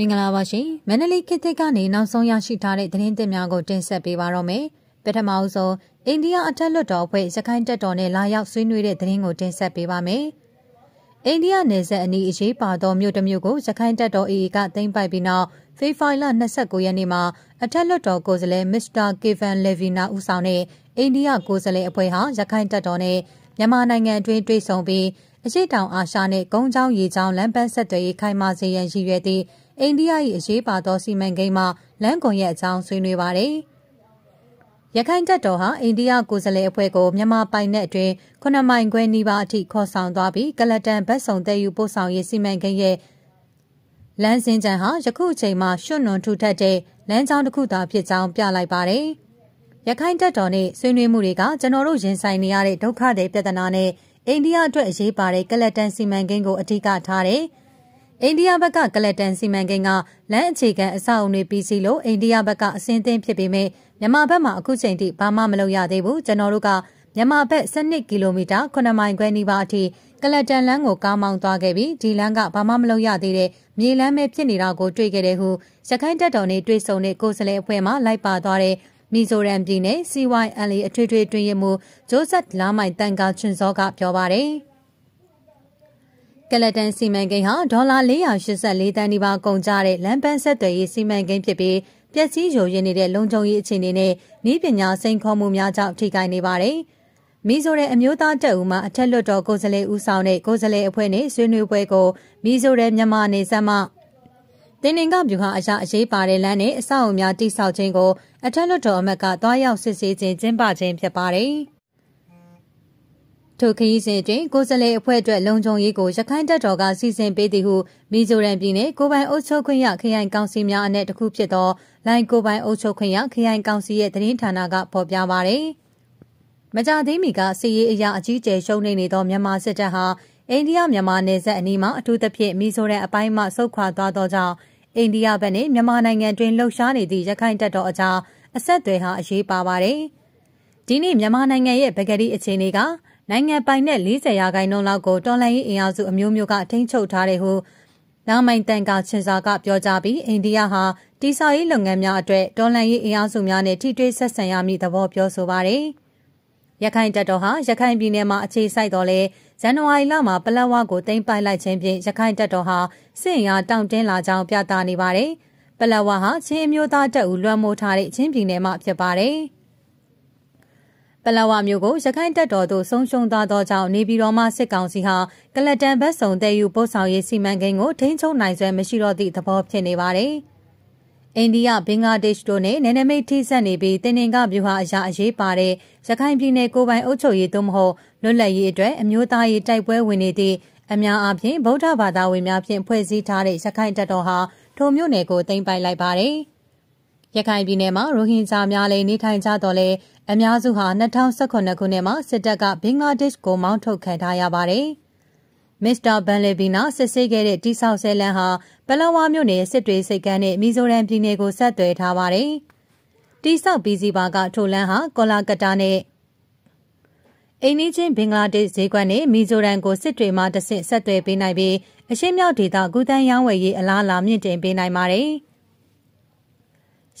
မင်္ဂလာပါရှင်မန္တလေးခေတ်သစ်ကနေနောက်ဆုံးရရှိထားတဲ့သတင်းသစ်များကိုတင်ဆက်ပေးပါတော့မယ်ပထမအဆုံးအိန္ဒိယအထက်လွှတ်တော်အဖွဲ့ရခိုင်တပ်တော်နဲ့လာရောက်ဆွေးနွေးတဲ့သတင်းကိုတင်ဆက်ပေးပါမယ်အိန္ဒိယနယ်စပ်အနီးအရေးပါသောမြို့တစ်မြို့ကိုရခိုင်တပ်တော်အေအေကသိမ်းပိုက်ပြီးနောက်ဖေဖော်ဝါရီလ29ရက်နေ့မှာအထက်လွှတ်တော်ကိုယ်စားလှယ်မစ္စတာကေဗန်လေဗီနာဦးဆောင်တဲ့အိန္ဒိယကိုယ်စားလှယ်အဖွဲ့ဟာရခိုင်တပ်တော်နဲ့မြန်မာနိုင်ငံအတွင်းတွေ့ဆုံပြီးအရှိတောင်အာရှနဲ့ကုန်းချောင်းရေချောင်းလမ်းပန်းဆက်သွယ်ရေးခိုင်မာစေရန်ရည်ရွယ်သည့်အိန္ဒိယ၏အရေးပါသောစီမံကိန်းမှာလမ်းကွန်ရက်အကြောင်းဆွေးနွေးပါတယ်။ရခိုင်တပ်တော်ဟာအိန္ဒိယကိုယ်စားလှယ်အဖွဲ့ကိုမြန်မာပိုင်နက်အတွင်း9မိုင်ခွဲနီးပါးအထိခေါ်ဆောင်သွားပြီးကလတန်ဘတ်ဆောင်တည်ယူပို့ဆောင်ရေးစီမံကိန်းရဲ့လမ်းစဉ်ကြံဟာယခုအချိန်မှာရွှွနွန်ထူထပ်တဲ့လမ်းကြောင်းတစ်ခုသာဖြစ်ကြောင်းပြလိုက်ပါတယ်။ရခိုင်တပ်တော်နဲ့ဆွေးနွေးမှုတွေကကျွန်တော်တို့ရင်ဆိုင်နေရတဲ့ဒုက္ခတွေပြဿနာနဲ့အိန္ဒိယအတွက်အရေးပါတဲ့ကလတန်စီမံကိန်းကိုအဓိကထားတယ်။အိန္ဒိယဘက်ကကလက်တန်စီမံကိန်းကလမ်းအခြေခံအဆောက်အုံတွေပြီးစီးလို့အိန္ဒိယဘက်ကအစင်းသင်းဖြစ်ပေမဲ့မြန်မာဘက်မှာအခုချိန်ထိဘာမှမလုပ်ရသေးဘူးကျွန်တော်တို့ကမြန်မာဘက်7ကီလိုမီတာ9မိုင်ခွဲနီးပါးအထိကလက်တန်လမ်းကိုကားမောင်းသွားခဲ့ပြီးဒီလမ်းကဘာမှမလုပ်ရသေးတဲ့မြေလမ်းပဲဖြစ်နေတာကိုတွေ့ခဲ့တဲ့ဟုရခိုင်တပ်တော်နဲ့တွေ့ဆုံတဲ့ကိုယ်စားလှယ်အဖွဲ့မှလိုက်ပါသွားတဲ့မီဇိုရန်ပြည်နယ် CYLA အထွေထွေတွင်ရမှုဂျိုးဆက်လာမိုင်တန်ကာချွန်စောကပြောပါတယ်။ကလတန်စီမံကိန်းဟာဒေါ်လာ484တန်းနီးပါးကုန်ကျတဲ့လမ်းပန်းဆက်သွယ်ရေးစီမံကိန်းဖြစ်ပြီးပျက်စီးယိုရင်းနေတဲ့လုံခြုံရေးအခြေအနေနဲ့ဤပညာစိန်ခေါ်မှုများကြောင့်ထိခိုက်နေပါတယ်။မီဆိုတဲ့အမျိုးသားတပ်ဦးမှအထက်လွှတ်တော်ကိုယ်စားလှယ်ဦးဆောင်တဲ့ကိုယ်စားလှယ်အဖွဲ့နဲ့ဆွေးနွေးပွဲကိုမီဆိုတဲ့မြန်မာနေဆက်မှတင်နင်္ဂဗျူဟာအရာအရေးပါတဲ့လမ်းနဲ့အဆောက်အအုံများတိဆောက်ခြင်းကိုအထက်လွှတ်တော်အမတ်ကတွားရောက်စစ်ဆေးခြင်းကျင်းပခြင်းဖြစ်ပါတယ်။ထိုခရီးစဉ်အတွင်းကိုယ်စားလှယ်အဖွဲ့အတွက်လုံခြုံရေးကိုရခိုင်တပ်တော်ကစီစဉ်ပေးသည်ဟုမီဇိုရန်ပြည်နယ်ကိုပိုင်အုပ်ချုပ်ခွင့်ရခရိုင်ကောင်စီများအနက်တစ်ခုဖြစ်သောလိုင်ကိုပိုင်အုပ်ချုပ်ခွင့်ရခရိုင်ကောင်စီရဲ့သတင်းဌာနကဖော်ပြပါရယ်။မကြသေးမီကစီရေးအရာအကြီးအကျယ်ရှုံးနေနေသောမြန်မာစစ်တပ်ဟာအိန္ဒိယမြန်မာနယ်စပ်အနီးမှာအထူးသဖြင့်မီဇိုရန်အပိုင်းမှဆုတ်ခွာသွားသောကြောင့်အိန္ဒိယဘက်နှင့်မြန်မာနိုင်ငံတွင်လှုပ်ရှားနေသည့်ရခိုင်တပ်တော်အကြားအဆက်အသွယ်ဟာအရေးပါပါရယ်။ဒီနေ့မြန်မာနိုင်ငံရဲ့ပကတိအခြေအနေကနိုင်ငံပိုင်နဲ့40ရာခိုင်နှုန်းလောက်ကိုတော်လှန်ရေးအင်အားစုအမျိုးမျိုးကထိန်းချုပ်ထားတယ်ဟုနောက်မိုင်တန်ကာချင်စာကပြောကြားပြီးအိန္ဒိယဟာတိဆောက်ရေးလုပ်ငန်းများအတွက်တော်လှန်ရေးအင်အားစုများနဲ့ထိတွေ့ဆက်ဆံရမည်သဘော ပြောဆိုပါတယ်။ရခိုင်တပ်တော်ဟာရခိုင်ပြည်နယ်မှာအခြေစိုက်တော်လဲဇန်နဝါရီလမှာပလက်ဝကိုတင်ပိုက်လိုက်ခြင်းဖြင့်ရခိုင်တပ်တော်ဟာစစ်အင်အားတောင့်တင်းလာကြောင်းပြသနေပါတယ်။ပလက်ဝဟာချင်းအမျိုးသားတပ်ဦးလွှမ်းမိုးထားတဲ့ချင်းပြည်နယ်မှာဖြစ်ပါတယ်။ပလောဝမျိုးကိုရခိုင်တပ်တော်သို့ဆုံးရှုံးသွားသောကြောင့်နေပြည်တော်မှစစ်ကောင်စီဟာကလတန်ဘက်ဆောင်တည်ယူပို့ဆောင်ရေးစီမံကိန်းကိုထိန်းချုပ်နိုင်စွမ်းမရှိတော့သည့်သဘောဖြစ်နေပါတယ်။အိန္ဒိယဘင်္ဂလားဒေ့ရှ်တို့နဲ့နယ်နိမိတ်ထိစပ်နေပြီးတင်တင်ကဗျူဟာအရာအရေးပါတဲ့ရခိုင်ပြည်နယ်ကိုပိုင်အုပ်ချုပ်ရေးသို့မဟုတ်လွတ်လပ်ရေးအတွက်အမျိုးသားရေးတိုက်ပွဲဝင်နေသည့်အများအားဖြင့်ဗုဒ္ဓဘာသာဝင်များဖြင့်ဖွဲ့စည်းထားတဲ့ရခိုင်တပ်တော်ဟာထိုမြို့နယ်ကိုသိမ်းပိုက်လိုက်ပါတယ်။ရခိုင်ပြည်နယ်မှာရိုဟင်ဂျာများလည်းနေထိုင်ကြတော့လဲအများစုဟာ2018ခုနှစ်မှာစစ်တပ်ကဘင်္ဂလားဒေ့ရှ်ကိုမောင်းထုတ်ခံထားရပါတယ်။မစ္စတာဘန်လေဘီနာစစ်ဆေးခဲ့တဲ့တိဆောက်ဆဲလန်းဟာပလဝါမြို့နယ်စစ်တွေစိတ်ကမ်းနဲ့မီဇိုရမ်ပြည်နယ်ကိုဆက်သွယ်ထားပါတယ်။တိဆောက်ပြီးစီပါကထိုလန်းဟာကောလာကတာနဲ့အိန္ဒိချင်းဘင်္ဂလားဒေ့ရှ်ဈေးကွက်နဲ့မီဇိုရမ်ကိုစစ်တွေမှတဆင့်ဆက်သွယ်ပေးနိုင်ပြီးအရှေ့မြောက်ဒေသကုသန်းရောင်းဝယ်ရေးအလားအလာမြင့်တင်ပေးနိုင်ပါတယ်။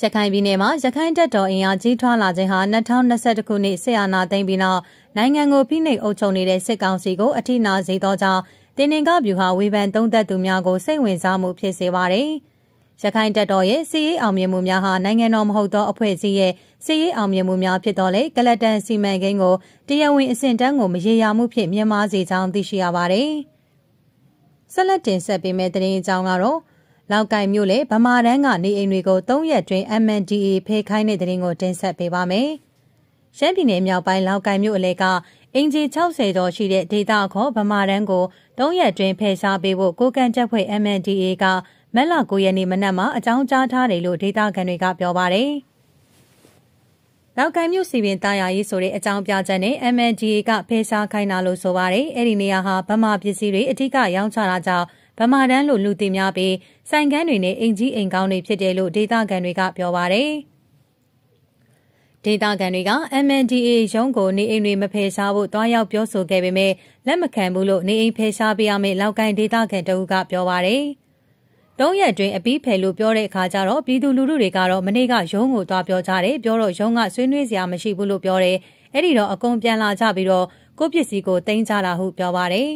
ရခိုင်ပြည်နယ်မှာရခိုင်တပ်တော်အင်အားကြီးထွားလာခြင်းဟာ2021ခုနှစ်ဆရာနာသိမ့်ပြီးနောက်နိုင်ငံကိုဖိနှိပ်အုပ်ချုပ်နေတဲ့စစ်ကောင်စီကိုအထိနာစေသောကြောင့်တင်နင်္ဂဗျူဟာဝေဖန်သုံးသပ်သူများကိုစိတ်ဝင်စားမှုဖြစ်စေပါတယ်။ရခိုင်တပ်တော်ရဲ့စီးရေးအောင်မြင်မှုများဟာနိုင်ငံတော်မဟုတ်သောအဖွဲ့အစည်းရဲ့စီးရေးအောင်မြင်မှုများဖြစ်တော်လဲကလတန်စီမံကိန်းကိုတရားဝင်အဆင့်တန်းကိုမရေရာမှုဖြင့်မြန်မာစေချောင်းသိရှိရပါတယ်။ဆက်လက်တင်ဆက်ပေးမယ့်သတင်းအကြောင်းကတော့လောက်ကိုင်မြို့လေဗမာတန်းကနေအိမ်တွေကို၃ရက်တွင် MNDAA ဖေးခိုင်းတဲ့တဲ့ရင်ကိုတင်ဆက်ပေးပါမယ်။ရှမ်းပြည်နယ်မြောက်ပိုင်းလောက်ကိုင်မြို့အလဲကအင်ဂျီ60ကျော်ရှိတဲ့ဒေသခေါ်ဗမာတန်းကို၃ရက်တွင်ဖယ်ရှားပေးဖို့ကိုကန့်တပ်ဖွဲ့ MNDAA ကမက်လ9ရက်နေ့မနက်မှာအကြောင်းကြားထားတယ်လို့ဒေသခံတွေကပြောပါတယ်။လောက်ကိုင်မြို့စီပင်တာယာရေးဆိုတဲ့အကြောင်းပြချက်နဲ့ MNDA ကဖေးရှားခိုင်းတာလို့ဆိုပါတယ်။အဲ့ဒီနေရာဟာဗမာပစ္စည်းတွေအထူးကရောင်းချတာကြောင့်ဗမာတန်းလိုလူသိများပြီးဆိုင်ကန်းတွေနဲ့အိမ်ကြီးအိမ်ကောင်းတွေဖြစ်တယ်လို့ဒေသခံတွေကပြောပါတယ်။ဒေသခံတွေက MNDA ရုံးကိုနေအိမ်တွေမဖယ်ရှားဖို့တွားရောက်ပြောဆိုခဲ့ပေမဲ့လက်မခံဘူးလို့နေအိမ်ဖယ်ရှားပေးရမယ့်လောက်ကိုင်းဒေသခံတအုပ်ကပြောပါတယ်။တုံးရက်တွင်အပြီးဖယ်လို့ပြောတဲ့အခါကျတော့ပြည်သူလူထုတွေကတော့မနေ့ကရုံးကိုသွားပြောကြတယ်ပြောတော့ရုံးကဆွေးနွေးစရာမရှိဘူးလို့ပြောတယ်အဲ့ဒီတော့အကုန်ပြန်လာကြပြီးတော့ကိုပစ္စည်းကိုတင်ကြတာဟုပြောပါတယ်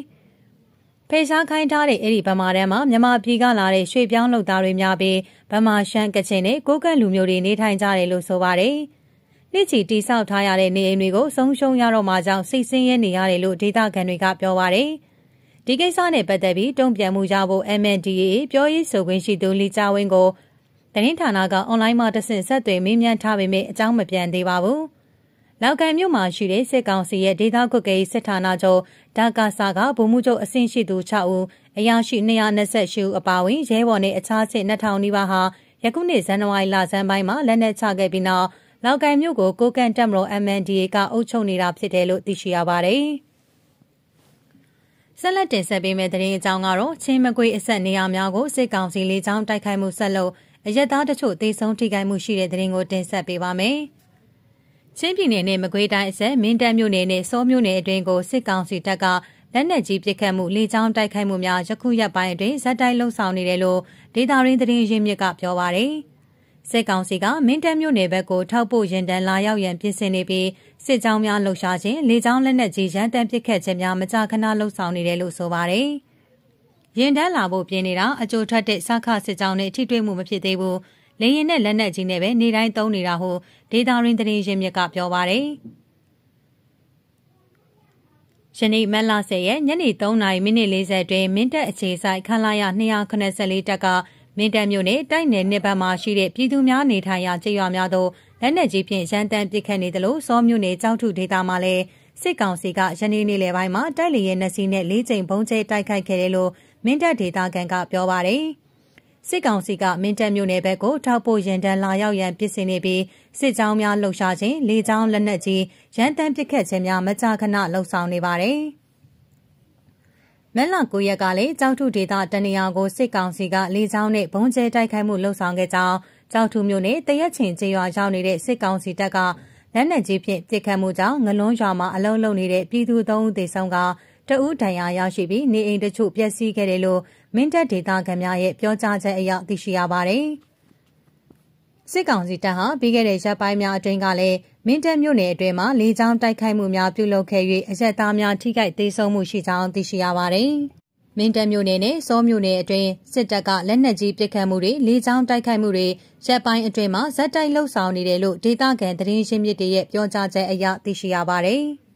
ဖေရှားခိုင်းထားတဲ့အဲ့ဒီဗမာတန်းမှာမြန်မာပြည်ကလာတဲ့ရွှေပြောင်းလုပ်သားတွေများပြီးဗမာရှမ်းကချင်နဲ့ကိုကန့်လူမျိုးတွေနေထိုင်ကြတယ်လို့ဆိုပါတယ်။နှစ်ချီတိဆောက်ထားရတဲ့နေအိမ်တွေကိုဆုံးရှုံးရတော့မှကြောင့်စိတ်ဆင်းရဲနေရတယ်လို့ဒေသခံတွေကပြောပါတယ်။ဒီကိစ္စနဲ့ပတ်သက်ပြီးတုံ့ပြန်မှုရဖို့ MNDAA ပြောရေးဆိုခွင့်ရှိသူလီချဝင်းကိုတရင်ဌာနကအွန်လိုင်းမှာတဆင့်ဆက်သွယ်မေးမြန်းထားပေမဲ့အကြောင်းမပြန်သေးပါဘူး။လောက်ကန်မြို့မှာရှိတဲ့စစ်ကောင်စီရဲ့ဒေသကွက်ကရေးစစ်ဌာနချုပ်ဒါကာစာကဗိုလ်မှူးချုပ်အဆင့်ရှိသူ6ဦးအရာရှိ228ဦးအပါအဝင်ရဲဘော်နဲ့အခြားစစ်2000နီးပါးဟာယခုနှစ်ဇန်နဝါရီလဆန်းပိုင်းမှာလက်နက်ချခဲ့ပြီးနောက်လောက်ကန်မြို့ကိုကိုကန့်တပ်မတော် MNDA ကအုပ်ချုပ်နေတာဖြစ်တယ်လို့သိရှိရပါတယ်။ဆက်လက်တင်ဆက်ပေးမယ့်သတင်းအကြောင်းကတော့ချင်းမကွေအဆက်နေရာများကိုစစ်ကောင်စီလေကြောင်းတိုက်ခိုက်မှုဆက်လုပ်အရက်သားတချို့သေဆုံးထိခိုက်မှုရှိတဲ့သတင်းကိုတင်ဆက်ပေးပါမယ်။ချင်းပြည်နယ်နဲ့မကွေးတိုင်းအစက်မင်းတပ်မြို့နယ်နဲ့စောမြို့နယ်အတွင်းကိုစစ်ကောင်စီတပ်ကလက်နက်ကြီးပစ်ခတ်မှုလေကြောင်းတိုက်ခိုက်မှုများယခုရက်ပိုင်းအတွင်းဇက်တိုက်လှုံ့ဆော်နေတယ်လို့ဒေတာရင်းသတင်းရင်းမြစ်ကပြောပါရယ်စစ်ကောင်စီကမင်းတပ်မြို့နယ်ဘက်ကိုထောက်ပို့ရင်တန်းလာရောက်ရန်ပြင်ဆင်နေပြီးစစ်ကြောင်းများလှုပ်ရှားခြင်းလေကြောင်းလက်နက်ကြီးရန်တမ်းပစ်ခတ်ခြင်းများမကြာခဏလှုံ့ဆော်နေတယ်လို့ဆိုပါရယ်ရင်တန်းလာဖို့ပြင်နေတာအကြိုထွက်တဲ့စခစစ်ကြောင်းနဲ့ထိတွေ့မှုမဖြစ်သေးဘူးလေရင်နဲ့လက်နက်ကြီးနဲ့ပဲနေတိုင်းသုံးနေတာဟုဒေတာရင်းသတင်းရင်းမြစ်ကပြောပါတယ်။ယနေ့မတ်လ10ရက်ညနေ3:40မိနစ်40တွင်မင်းတပ်အခြေဆိုင်ခလာရ294တပ်ကမင်းတပ်မြို့နယ်တိုက်နယ်နှစ်ဘက်မှာရှိတဲ့ပြည်သူများနေထိုင်ရာကျေးရွာများသို့လက်နက်ကြီးဖြင့်ရန်တမ်းပစ်ခတ်နေသလိုစောမြို့နယ်ကြောက်ထုဒေသမှာလည်းစစ်ကောင်စီကယနေ့နေ့လယ်ပိုင်းမှာတိုက်လေယာဉ်နှစ်စီးနဲ့၄ကြိမ်ဘုံကျဲတိုက်ခိုက်ခဲ့တယ်လို့မင်းတပ်ဒေသခံကပြောပါတယ်။စစ်ကောင်စီကမင်းတပ်မြို့နယ်ဘက်ကိုထောက်ပို့ရန်တန်းလာရောက်ရန်ပြင်ဆင်နေပြီးစစ်ကြောင်းများလှုပ်ရှားခြင်းလေကြောင်းလက်နက်ကြီးရန်တန်းပစ်ခတ်ခြင်းများမကြာခဏလှုပ်ဆောင်နေပါတယ်။မက်လ9ရက်ကလည်းကြောက်ထုဒေသတနေရာကိုစစ်ကောင်စီကလေကြောင်းနဲ့ဘုံကျဲတိုက်ခိုက်မှုလှုပ်ဆောင်ခဲ့ကြောင်းကြောက်ထုမြို့နယ်တရက်ချင်းကျေးရွာရောက်နေတဲ့စစ်ကောင်စီတပ်ကလက်နက်ကြီးဖြင့်ပစ်ခတ်မှုကြောင့်ငလွန်းရွာမှာအလုံးလုံးနေတဲ့ပြည်သူ၃ဦးသေဆုံးကတဦးဒဏ်ရာရရှိပြီးနေအိမ်တချို့ပျက်စီးခဲ့တယ်လို့မင်းတပ်ဒေသခံများရဲ့ပြောကြားချက်အရသိရှိရပါတယ်။စစ်ကောင်စီတပ်ဟာပြီးခဲ့တဲ့ရက်ပိုင်းများအတွင်းကလည်းမင်းတပ်မြို့နယ်အတွင်းမှာလေကြောင်းတိုက်ခိုက်မှုများပြုလုပ်ခဲ့၍အရက်သားများထိခိုက်ဒေဆုံးမှုရှိကြောင်းသိရှိရပါတယ်။မင်းတပ်မြို့နယ်နဲ့စောမြို့နယ်အတွင်းစစ်တပ်ကလက်နက်ကြီးပစ်ခတ်မှုတွေလေကြောင်းတိုက်ခိုက်မှုတွေရက်ပိုင်းအတွင်းမှာဇက်တိုက်လှုပ်ဆောင်နေတယ်လို့ဒေသခံသတင်းရှင်းမြစ်တွေရဲ့ပြောကြားချက်အရသိရှိရပါတယ်။